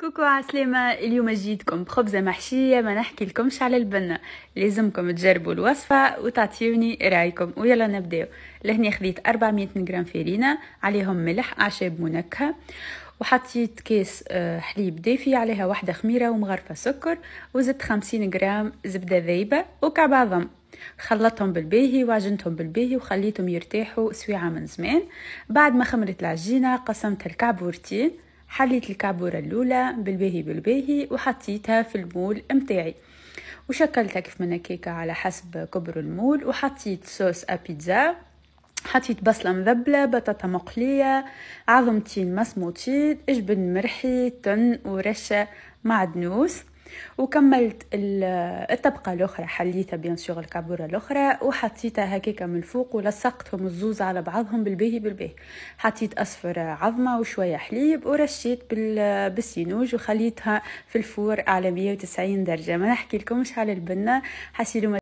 كوكو عسلامة اليوم جيتكم بخبزة محشية ما نحكي لكمش على البنة لازمكم تجربوا الوصفة وتعطيوني رايكم ويلا نبداو لهنا خديت 400 جرام فرينة عليهم ملح أعشاب منكهة وحطيت كيس حليب دافي عليها واحدة خميرة ومغرفة سكر وزدت 50 جرام زبدة ذايبة وكعبة ضم خلطتهم بالباهي وعجنتهم بالباهي وخليتهم يرتاحوا سويعة من زمان بعد ما خمرت العجينة قسمتها لكعبورتين حليت الكعبورة الأولى بالباهي بالباهي وحطيتها في المول متاعي وشكلتها كيف من كيكة على حسب كبر المول وحطيت صوص أبيتزا حطيت بصله مذبله بطاطا مقليه عظمتين مسموطين جبن مرحي تن ورشه معدنوس وكملت الطبقه الاخرى حليتها بيان سور الكابوره الاخرى وحطيتها هكاك من الفوق ولصقتهم الزوز على بعضهم بالباهي بالباهي حطيت اصفر عظمه وشويه حليب ورشيت بالسينوج وخليتها في الفور على 190 درجه ما نحكي لكمش على البنه حسيلو